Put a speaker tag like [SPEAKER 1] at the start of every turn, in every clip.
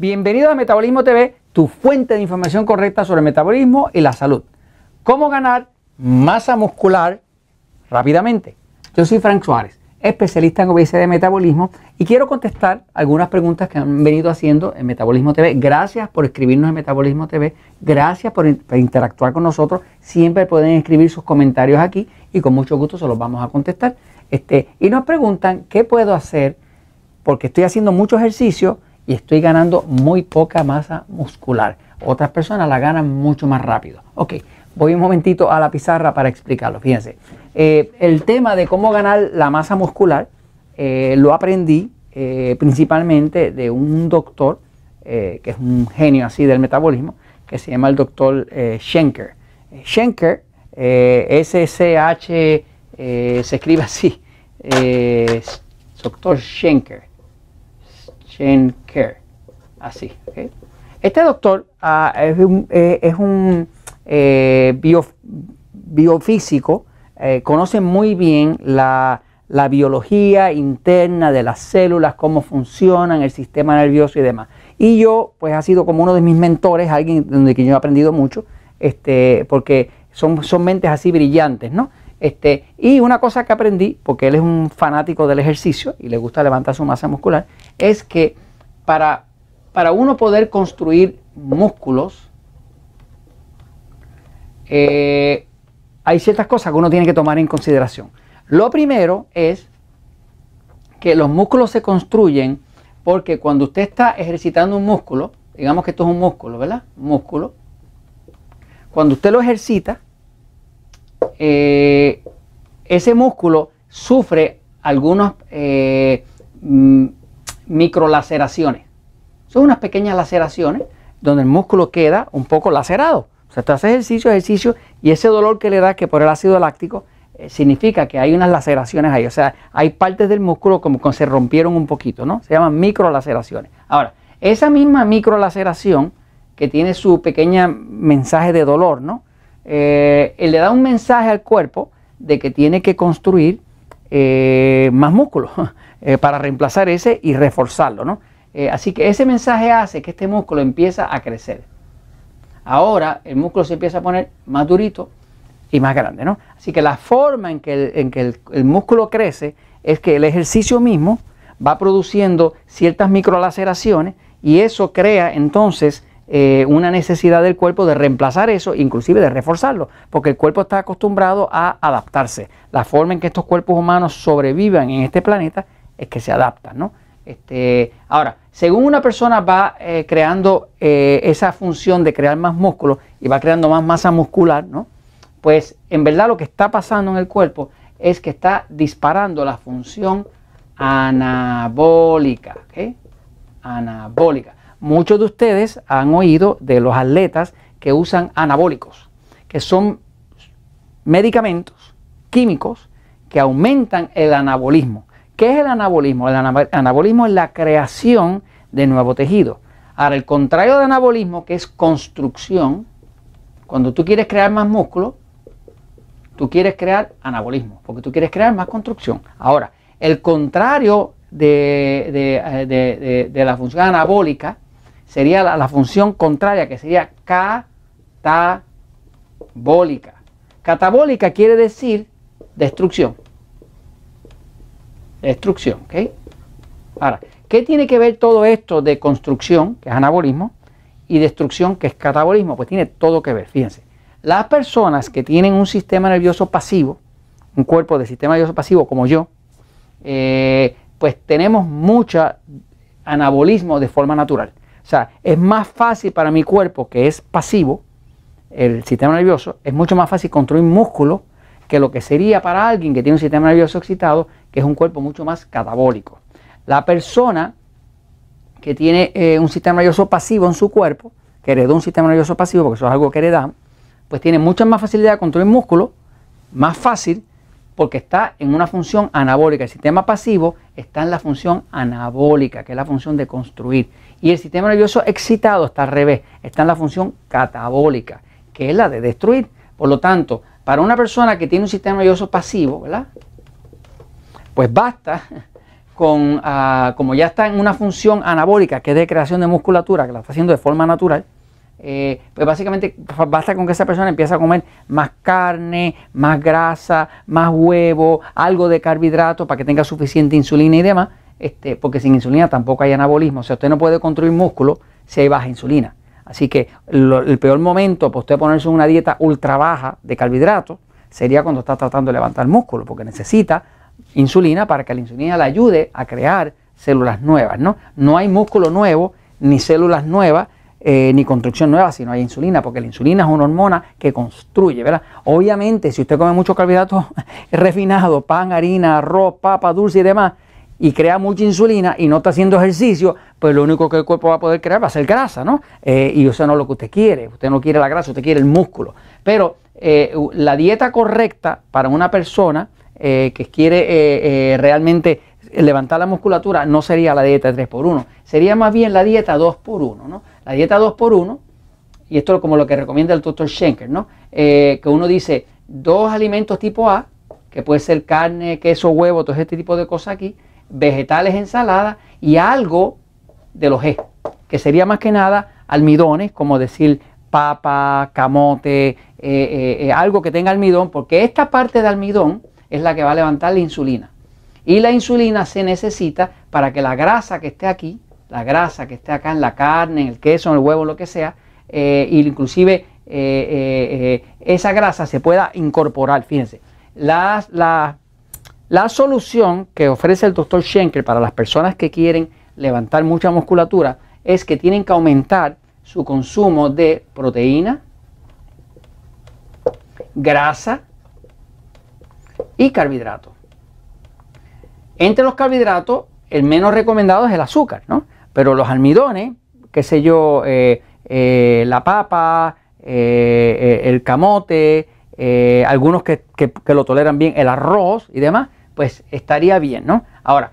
[SPEAKER 1] Bienvenido a Metabolismo TV, tu fuente de información correcta sobre el metabolismo y la salud. ¿Cómo ganar masa muscular rápidamente? Yo soy Frank Suárez, especialista en obesidad y metabolismo y quiero contestar algunas preguntas que han venido haciendo en Metabolismo TV. Gracias por escribirnos en Metabolismo TV, gracias por interactuar con nosotros. Siempre pueden escribir sus comentarios aquí y con mucho gusto se los vamos a contestar. Este, y nos preguntan qué puedo hacer porque estoy haciendo mucho ejercicio y estoy ganando muy poca masa muscular. Otras personas la ganan mucho más rápido. Ok, voy un momentito a la pizarra para explicarlo. Fíjense, eh, el tema de cómo ganar la masa muscular eh, lo aprendí eh, principalmente de un doctor que es un genio así del metabolismo, que se llama el doctor Schenker. Schenker, S-C-H se escribe así, doctor Schenker. Shane Kerr. Así. Este doctor ah, eh, es un, eh, bio, biofísico, eh, conoce muy bien la, biología interna de las células, cómo funcionan, el sistema nervioso y demás. Y yo, pues ha sido como uno de mis mentores, alguien donde quien yo he aprendido mucho, este, porque son, son mentes así brillantes, ¿no? Este, y una cosa que aprendí, porque él es un fanático del ejercicio y le gusta levantar su masa muscular, es que para, uno poder construir músculos, eh, hay ciertas cosas que uno tiene que tomar en consideración. Lo primero es que los músculos se construyen porque cuando usted está ejercitando un músculo, digamos que esto es un músculo, ¿verdad? músculo. Cuando usted lo ejercita, eh, ese músculo sufre algunas eh, mm, micro laceraciones, Son unas pequeñas laceraciones donde el músculo queda un poco lacerado. O sea, tú haces ejercicio, ejercicio y ese dolor que le da que por el ácido láctico eh, significa que hay unas laceraciones ahí. O sea, hay partes del músculo como que se rompieron un poquito, ¿no? Se llaman laceraciones. Ahora, esa misma laceración que tiene su pequeño mensaje de dolor, ¿no? Eh, le da un mensaje al cuerpo de que tiene que construir eh, más músculo eh, para reemplazar ese y reforzarlo. así que ese mensaje hace que este músculo empieza a crecer. Ahora el músculo se empieza a poner más durito y más grande. Así que la forma en que, el, el músculo crece es que el ejercicio mismo va produciendo ciertas microlaceraciones y eso crea entonces eh, una necesidad del cuerpo de reemplazar eso, inclusive de reforzarlo, porque el cuerpo está acostumbrado a adaptarse. La forma en que estos cuerpos humanos sobrevivan en este planeta es que se adaptan, ¿no? Este, ahora, según una persona va eh, creando eh, esa función de crear más músculo y va creando más masa muscular, ¿no? Pues en verdad lo que está pasando en el cuerpo es que está disparando la función anabólica, ¿ok? Anabólica. Muchos de ustedes han oído de los atletas que usan anabólicos, que son medicamentos químicos que aumentan el anabolismo. ¿Qué es el anabolismo? El anabolismo es la creación de nuevo tejido. Ahora, el contrario de anabolismo, que es construcción, cuando tú quieres crear más músculo, tú quieres crear anabolismo, porque tú quieres crear más construcción. Ahora, el contrario de, de, eh, la función anabólica sería la, función contraria, que sería catabólica. Catabólica quiere decir destrucción. Destrucción, ¿ok? Ahora, ¿qué tiene que ver todo esto de construcción, que es anabolismo, y destrucción, que es catabolismo? Pues tiene todo que ver, fíjense. Las personas que tienen un sistema nervioso pasivo, un cuerpo de sistema nervioso pasivo como yo, eh, pues tenemos mucho anabolismo de forma natural o sea, es más fácil para mi cuerpo, que es pasivo, el sistema nervioso, es mucho más fácil construir músculo que lo que sería para alguien que tiene un sistema nervioso excitado, que es un cuerpo mucho más catabólico. La persona que tiene eh, un sistema nervioso pasivo en su cuerpo, que heredó un sistema nervioso pasivo, porque eso es algo que heredan, pues tiene mucha más facilidad de construir músculo, más fácil, porque está en una función anabólica. El sistema pasivo está en la función anabólica, que es la función de construir. Y el sistema nervioso excitado está al revés, está en la función catabólica, que es la de destruir. Por lo tanto, para una persona que tiene un sistema nervioso pasivo, ¿verdad? Pues basta con, ah, como ya está en una función anabólica, que es de creación de musculatura, que la está haciendo de forma natural, eh, pues básicamente basta con que esa persona empiece a comer más carne, más grasa, más huevo, algo de carbohidrato para que tenga suficiente insulina y demás, este, porque sin insulina tampoco hay anabolismo. O sea, usted no puede construir músculo si hay baja insulina. Así que el peor momento para usted ponerse una dieta ultra baja de carbohidratos sería cuando está tratando de levantar músculo, porque necesita insulina para que la insulina le ayude a crear células nuevas. No, no hay músculo nuevo ni células nuevas eh, ni construcción nueva si no hay insulina, porque la insulina es una hormona que construye, ¿verdad? Obviamente, si usted come mucho carbohidratos refinados, pan, harina, arroz, papa, dulce y demás, y crea mucha insulina y no está haciendo ejercicio, pues lo único que el cuerpo va a poder crear va a ser grasa, ¿no? Eh, y eso no es lo que usted quiere, usted no quiere la grasa, usted quiere el músculo. Pero eh, la dieta correcta para una persona que quiere realmente levantar la musculatura no sería la dieta 3x1, sería más bien la dieta 2x1, ¿no? la dieta 2x1, y esto es como lo que recomienda el doctor Schenker, ¿no? Eh, que uno dice dos alimentos tipo A, que puede ser carne, queso, huevo, todo este tipo de cosas aquí, vegetales, ensalada y algo de los E, que sería más que nada almidones, como decir papa, camote, eh, eh, algo que tenga almidón, porque esta parte de almidón es la que va a levantar la insulina. Y la insulina se necesita para que la grasa que esté aquí la grasa que esté acá en la carne, en el queso, en el huevo, lo que sea, eh, inclusive eh, eh, eh, esa grasa se pueda incorporar. Fíjense, la, la solución que ofrece el doctor Schenker para las personas que quieren levantar mucha musculatura es que tienen que aumentar su consumo de proteína, grasa y carbohidratos. Entre los carbohidratos, el menos recomendado es el azúcar, ¿no? Pero los almidones, qué sé yo, eh, eh, la papa, eh, el camote, algunos que, lo toleran bien, el arroz y demás, pues estaría bien, ¿no? Ahora,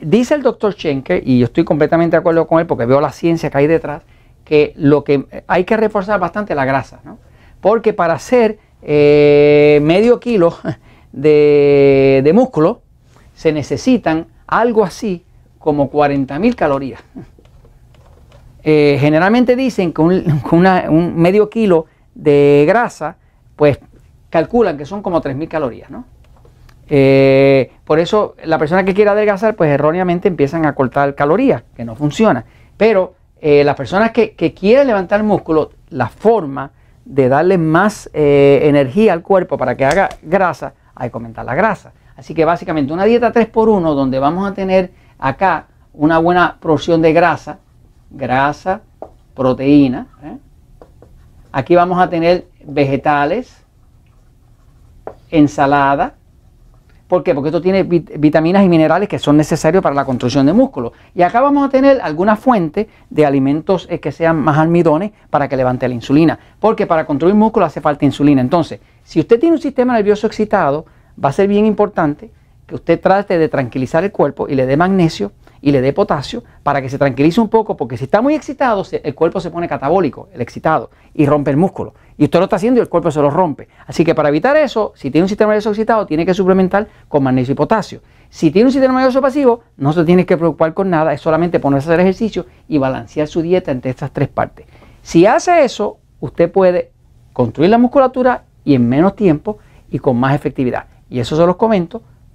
[SPEAKER 1] dice el doctor Schenker, y yo estoy completamente de acuerdo con él porque veo la ciencia que hay detrás, que lo que hay que reforzar bastante la grasa, ¿no? Porque para hacer medio kilo de, músculo se necesitan algo así como 40.000 calorías. Eh, generalmente dicen que un, medio kilo de grasa, pues calculan que son como 3.000 calorías, ¿no? Eh, por eso la persona que quiera adelgazar, pues erróneamente empiezan a cortar calorías, que no funciona. Pero eh, las personas que, quieren levantar músculo, la forma de darle más energía al cuerpo para que haga grasa, hay que aumentar la grasa. Así que básicamente una dieta 3x1 donde vamos a tener acá una buena porción de grasa, grasa, proteína. ¿eh? Aquí vamos a tener vegetales, ensalada. ¿Por qué? Porque esto tiene vitaminas y minerales que son necesarios para la construcción de músculo. Y acá vamos a tener alguna fuente de alimentos eh, que sean más almidones para que levante la insulina. Porque para construir músculo hace falta insulina. Entonces, si usted tiene un sistema nervioso excitado, va a ser bien importante que usted trate de tranquilizar el cuerpo y le dé magnesio y le dé potasio para que se tranquilice un poco, porque si está muy excitado, el cuerpo se pone catabólico, el excitado, y rompe el músculo. Y usted lo está haciendo y el cuerpo se lo rompe. Así que para evitar eso, si tiene un sistema nervioso excitado, tiene que suplementar con magnesio y potasio. Si tiene un sistema nervioso pasivo, no se tiene que preocupar con nada, es solamente ponerse a hacer ejercicio y balancear su dieta entre estas tres partes. Si hace eso, usted puede construir la musculatura y en menos tiempo y con más efectividad. Y eso se los comento